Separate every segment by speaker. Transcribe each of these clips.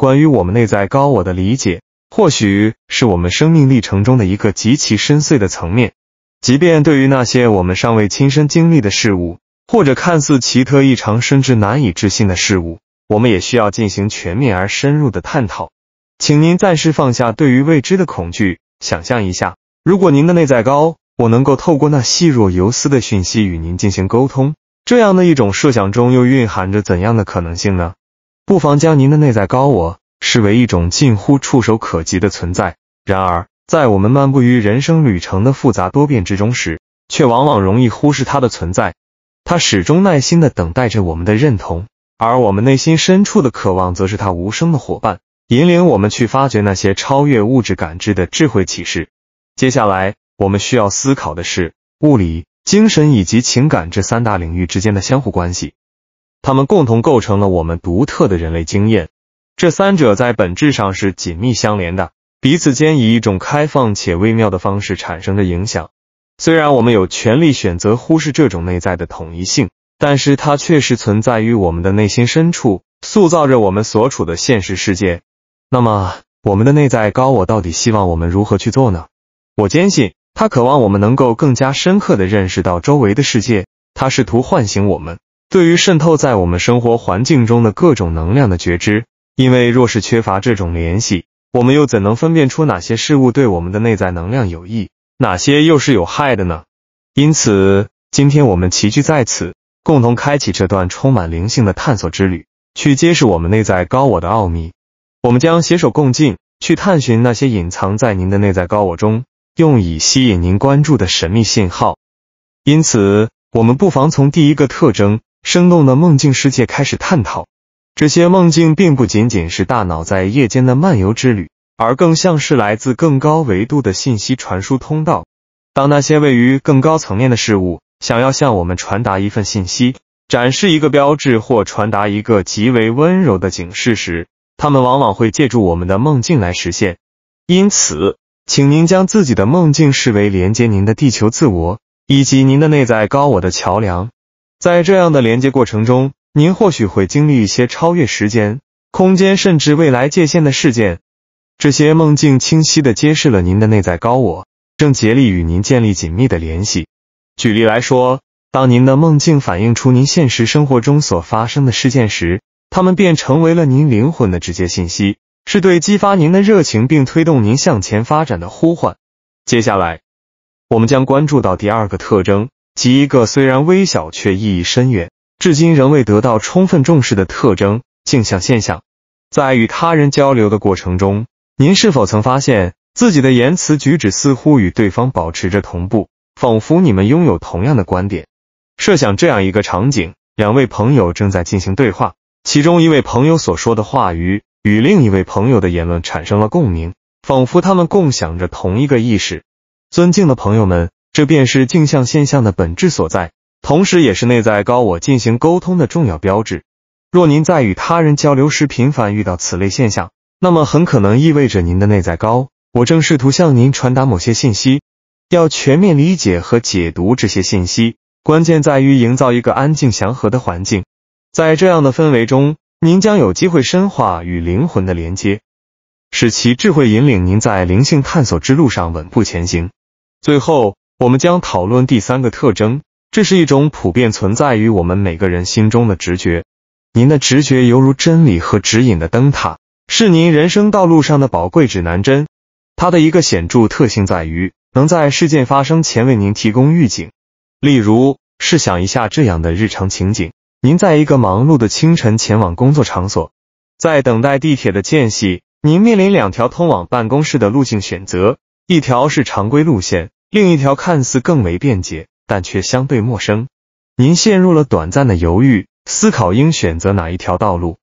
Speaker 1: 关于我们内在高我的理解，或许是我们生命历程中的一个极其深邃的层面。即便对于那些我们尚未亲身经历的事物，或者看似奇特异常甚至难以置信的事物，我们也需要进行全面而深入的探讨。请您暂时放下对于未知的恐惧，想象一下，如果您的内在高我能够透过那细若游丝的讯息与您进行沟通，这样的一种设想中又蕴含着怎样的可能性呢？不妨将您的内在高我视为一种近乎触手可及的存在。然而，在我们漫步于人生旅程的复杂多变之中时，却往往容易忽视它的存在。它始终耐心地等待着我们的认同，而我们内心深处的渴望，则是它无声的伙伴，引领我们去发掘那些超越物质感知的智慧启示。接下来，我们需要思考的是物理、精神以及情感这三大领域之间的相互关系。它们共同构成了我们独特的人类经验。这三者在本质上是紧密相连的，彼此间以一种开放且微妙的方式产生着影响。虽然我们有权利选择忽视这种内在的统一性，但是它确实存在于我们的内心深处，塑造着我们所处的现实世界。那么，我们的内在高我到底希望我们如何去做呢？我坚信，它渴望我们能够更加深刻地认识到周围的世界。它试图唤醒我们。对于渗透在我们生活环境中的各种能量的觉知，因为若是缺乏这种联系，我们又怎能分辨出哪些事物对我们的内在能量有益，哪些又是有害的呢？因此，今天我们齐聚在此，共同开启这段充满灵性的探索之旅，去揭示我们内在高我的奥秘。我们将携手共进，去探寻那些隐藏在您的内在高我中，用以吸引您关注的神秘信号。因此，我们不妨从第一个特征。生动的梦境世界开始探讨，这些梦境并不仅仅是大脑在夜间的漫游之旅，而更像是来自更高维度的信息传输通道。当那些位于更高层面的事物想要向我们传达一份信息、展示一个标志或传达一个极为温柔的警示时，他们往往会借助我们的梦境来实现。因此，请您将自己的梦境视为连接您的地球自我以及您的内在高我的桥梁。在这样的连接过程中，您或许会经历一些超越时间、空间甚至未来界限的事件。这些梦境清晰地揭示了您的内在高我正竭力与您建立紧密的联系。举例来说，当您的梦境反映出您现实生活中所发生的事件时，它们便成为了您灵魂的直接信息，是对激发您的热情并推动您向前发展的呼唤。接下来，我们将关注到第二个特征。及一个虽然微小却意义深远、至今仍未得到充分重视的特征——镜像现象。在与他人交流的过程中，您是否曾发现自己的言辞举止似乎与对方保持着同步，仿佛你们拥有同样的观点？设想这样一个场景：两位朋友正在进行对话，其中一位朋友所说的话语与另一位朋友的言论产生了共鸣，仿佛他们共享着同一个意识。尊敬的朋友们。这便是镜像现象的本质所在，同时也是内在高我进行沟通的重要标志。若您在与他人交流时频繁遇到此类现象，那么很可能意味着您的内在高我正试图向您传达某些信息。要全面理解和解读这些信息，关键在于营造一个安静祥和的环境。在这样的氛围中，您将有机会深化与灵魂的连接，使其智慧引领您在灵性探索之路上稳步前行。最后。我们将讨论第三个特征，这是一种普遍存在于我们每个人心中的直觉。您的直觉犹如真理和指引的灯塔，是您人生道路上的宝贵指南针。它的一个显著特性在于，能在事件发生前为您提供预警。例如，试想一下这样的日常情景：您在一个忙碌的清晨前往工作场所，在等待地铁的间隙，您面临两条通往办公室的路径选择，一条是常规路线。另一条看似更为便捷，但却相对陌生。您陷入了短暂的犹豫，思考应选择哪一条道路。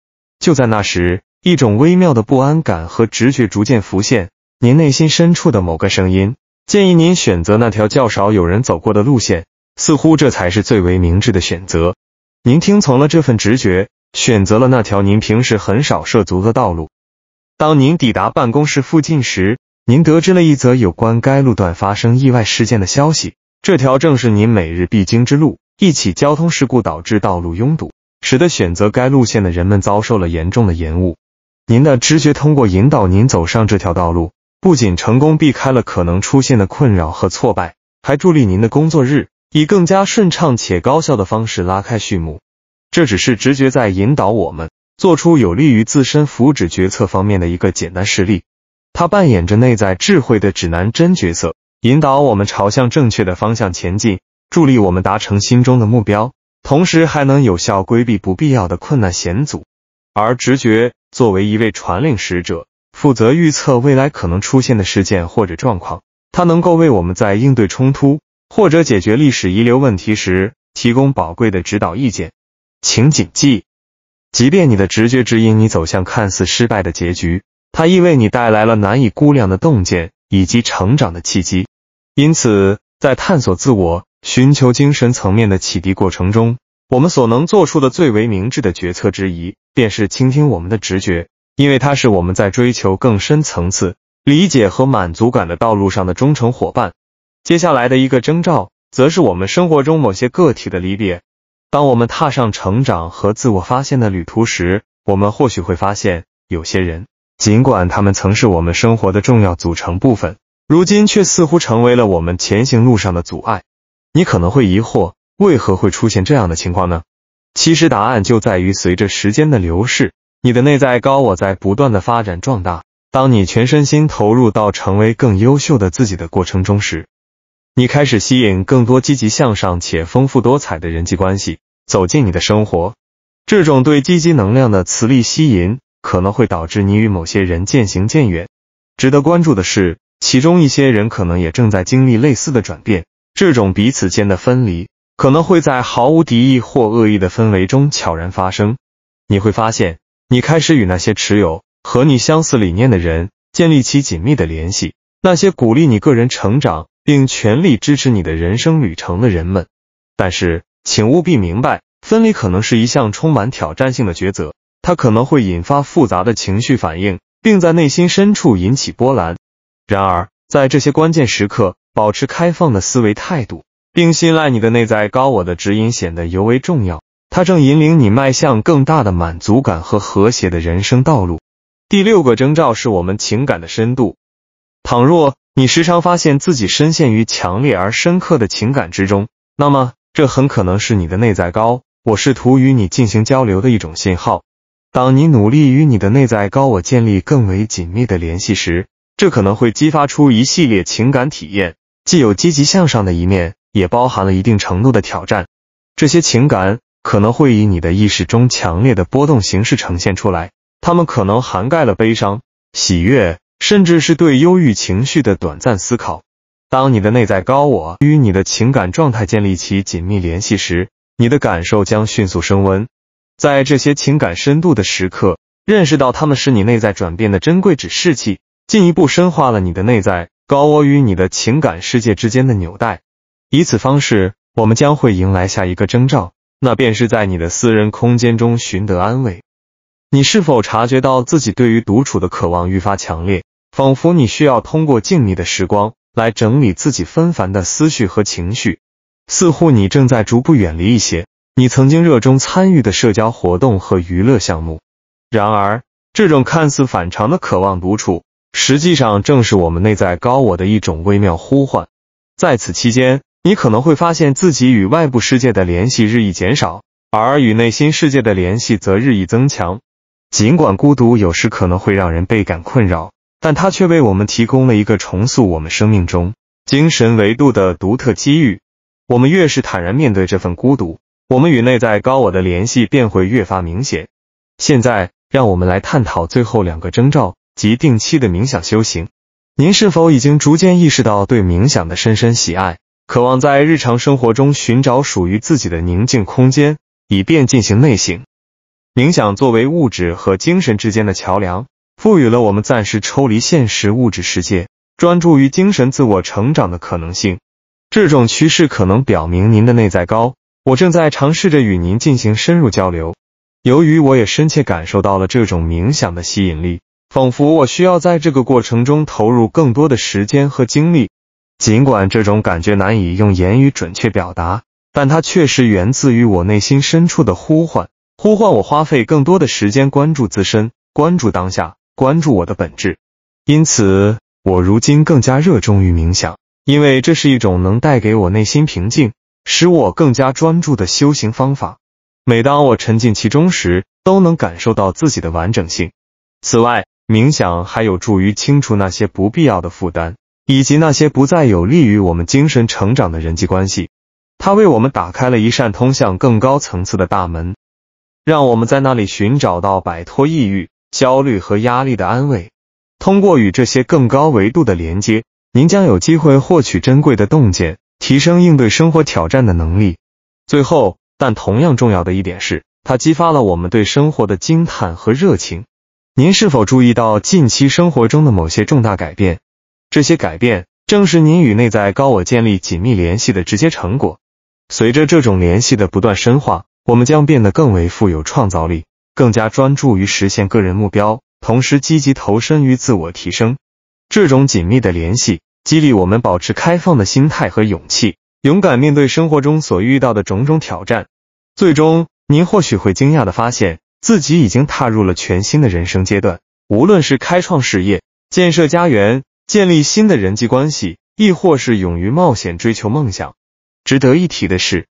Speaker 1: 就在那时，一种微妙的不安感和直觉逐渐浮现。您内心深处的某个声音建议您选择那条较少有人走过的路线，似乎这才是最为明智的选择。您听从了这份直觉，选择了那条您平时很少涉足的道路。当您抵达办公室附近时，您得知了一则有关该路段发生意外事件的消息，这条正是您每日必经之路。一起交通事故导致道路拥堵，使得选择该路线的人们遭受了严重的延误。您的直觉通过引导您走上这条道路，不仅成功避开了可能出现的困扰和挫败，还助力您的工作日以更加顺畅且高效的方式拉开序幕。这只是直觉在引导我们做出有利于自身福祉决策方面的一个简单实例。它扮演着内在智慧的指南针角色，引导我们朝向正确的方向前进，助力我们达成心中的目标，同时还能有效规避不必要的困难险阻。而直觉作为一位传令使者，负责预测未来可能出现的事件或者状况，它能够为我们在应对冲突或者解决历史遗留问题时提供宝贵的指导意见。请谨记，即便你的直觉指引你走向看似失败的结局。它亦为你带来了难以估量的洞见以及成长的契机，因此，在探索自我、寻求精神层面的启迪过程中，我们所能做出的最为明智的决策之一，便是倾听我们的直觉，因为它是我们在追求更深层次理解和满足感的道路上的忠诚伙伴。接下来的一个征兆，则是我们生活中某些个体的离别。当我们踏上成长和自我发现的旅途时，我们或许会发现有些人。尽管它们曾是我们生活的重要组成部分，如今却似乎成为了我们前行路上的阻碍。你可能会疑惑，为何会出现这样的情况呢？其实答案就在于，随着时间的流逝，你的内在高我在不断的发展壮大。当你全身心投入到成为更优秀的自己的过程中时，你开始吸引更多积极向上且丰富多彩的人际关系走进你的生活。这种对积极能量的磁力吸引。可能会导致你与某些人渐行渐远。值得关注的是，其中一些人可能也正在经历类似的转变。这种彼此间的分离，可能会在毫无敌意或恶意的氛围中悄然发生。你会发现，你开始与那些持有和你相似理念的人建立起紧密的联系，那些鼓励你个人成长并全力支持你的人生旅程的人们。但是，请务必明白，分离可能是一项充满挑战性的抉择。它可能会引发复杂的情绪反应，并在内心深处引起波澜。然而，在这些关键时刻，保持开放的思维态度，并信赖你的内在高我的指引显得尤为重要。它正引领你迈向更大的满足感和和谐的人生道路。第六个征兆是我们情感的深度。倘若你时常发现自己深陷于强烈而深刻的情感之中，那么这很可能是你的内在高我试图与你进行交流的一种信号。当你努力与你的内在高我建立更为紧密的联系时，这可能会激发出一系列情感体验，既有积极向上的一面，也包含了一定程度的挑战。这些情感可能会以你的意识中强烈的波动形式呈现出来，它们可能涵盖了悲伤、喜悦，甚至是对忧郁情绪的短暂思考。当你的内在高我与你的情感状态建立起紧密联系时，你的感受将迅速升温。在这些情感深度的时刻，认识到它们是你内在转变的珍贵指示器，进一步深化了你的内在高我与你的情感世界之间的纽带。以此方式，我们将会迎来下一个征兆，那便是在你的私人空间中寻得安慰。你是否察觉到自己对于独处的渴望愈发强烈？仿佛你需要通过静谧的时光来整理自己纷繁的思绪和情绪。似乎你正在逐步远离一些。你曾经热衷参与的社交活动和娱乐项目，然而这种看似反常的渴望独处，实际上正是我们内在高我的一种微妙呼唤。在此期间，你可能会发现自己与外部世界的联系日益减少，而与内心世界的联系则日益增强。尽管孤独有时可能会让人倍感困扰，但它却为我们提供了一个重塑我们生命中精神维度的独特机遇。我们越是坦然面对这份孤独，我们与内在高我的联系便会越发明显。现在，让我们来探讨最后两个征兆及定期的冥想修行。您是否已经逐渐意识到对冥想的深深喜爱，渴望在日常生活中寻找属于自己的宁静空间，以便进行内省？冥想作为物质和精神之间的桥梁，赋予了我们暂时抽离现实物质世界，专注于精神自我成长的可能性。这种趋势可能表明您的内在高。我正在尝试着与您进行深入交流。由于我也深切感受到了这种冥想的吸引力，仿佛我需要在这个过程中投入更多的时间和精力。尽管这种感觉难以用言语准确表达，但它确实源自于我内心深处的呼唤，呼唤我花费更多的时间关注自身、关注当下、关注我的本质。因此，我如今更加热衷于冥想，因为这是一种能带给我内心平静。使我更加专注的修行方法。每当我沉浸其中时，都能感受到自己的完整性。此外，冥想还有助于清除那些不必要的负担，以及那些不再有利于我们精神成长的人际关系。它为我们打开了一扇通向更高层次的大门，让我们在那里寻找到摆脱抑郁、焦虑和压力的安慰。通过与这些更高维度的连接，您将有机会获取珍贵的洞见。提升应对生活挑战的能力。最后，但同样重要的一点是，它激发了我们对生活的惊叹和热情。您是否注意到近期生活中的某些重大改变？这些改变正是您与内在高我建立紧密联系的直接成果。随着这种联系的不断深化，我们将变得更为富有创造力，更加专注于实现个人目标，同时积极投身于自我提升。这种紧密的联系。激励我们保持开放的心态和勇气，勇敢面对生活中所遇到的种种挑战。最终，您或许会惊讶地发现自己已经踏入了全新的人生阶段。无论是开创事业、建设家园、建立新的人际关系，亦或是勇于冒险追求梦想，值得一提的是，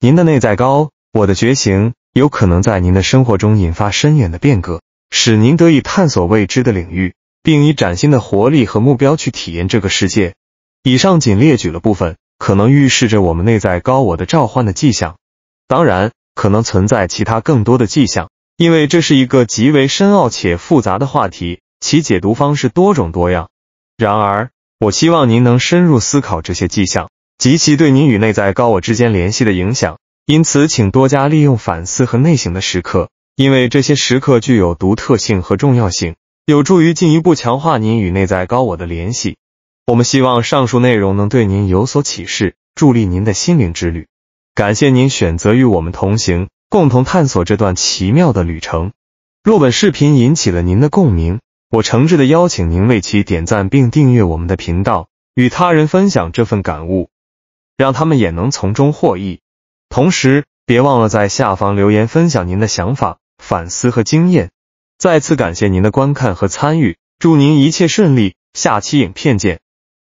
Speaker 1: 您的内在高我的觉醒，有可能在您的生活中引发深远的变革，使您得以探索未知的领域。并以崭新的活力和目标去体验这个世界。以上仅列举了部分可能预示着我们内在高我的召唤的迹象，当然可能存在其他更多的迹象，因为这是一个极为深奥且复杂的话题，其解读方式多种多样。然而，我希望您能深入思考这些迹象及其对您与内在高我之间联系的影响。因此，请多加利用反思和内省的时刻，因为这些时刻具有独特性和重要性。有助于进一步强化您与内在高我的联系。我们希望上述内容能对您有所启示，助力您的心灵之旅。感谢您选择与我们同行，共同探索这段奇妙的旅程。若本视频引起了您的共鸣，我诚挚的邀请您为其点赞并订阅我们的频道，与他人分享这份感悟，让他们也能从中获益。同时，别忘了在下方留言分享您的想法、反思和经验。再次感谢您的观看和参与，祝您一切顺利，下期影片见。